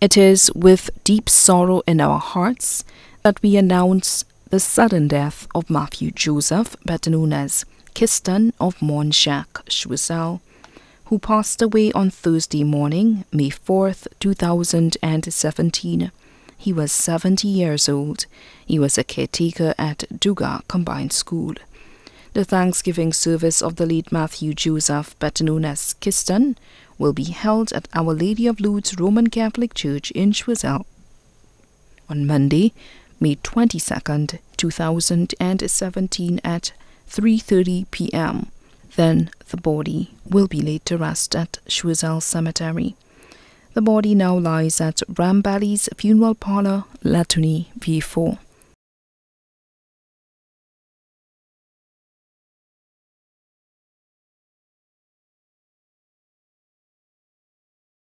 It is with deep sorrow in our hearts that we announce the sudden death of Matthew Joseph, better known as Kistan of Monjak, Schwissau, who passed away on Thursday morning, May 4th, 2017. He was 70 years old. He was a caretaker at Duga Combined School. The Thanksgiving service of the late Matthew Joseph, better known as Kistan, will be held at Our Lady of Lourdes Roman Catholic Church in Choiseul on Monday, May 22nd, 2017 at 3:30 p.m. Then the body will be laid to rest at Choiseul Cemetery. The body now lies at Rambali's funeral parlor, Latony V4.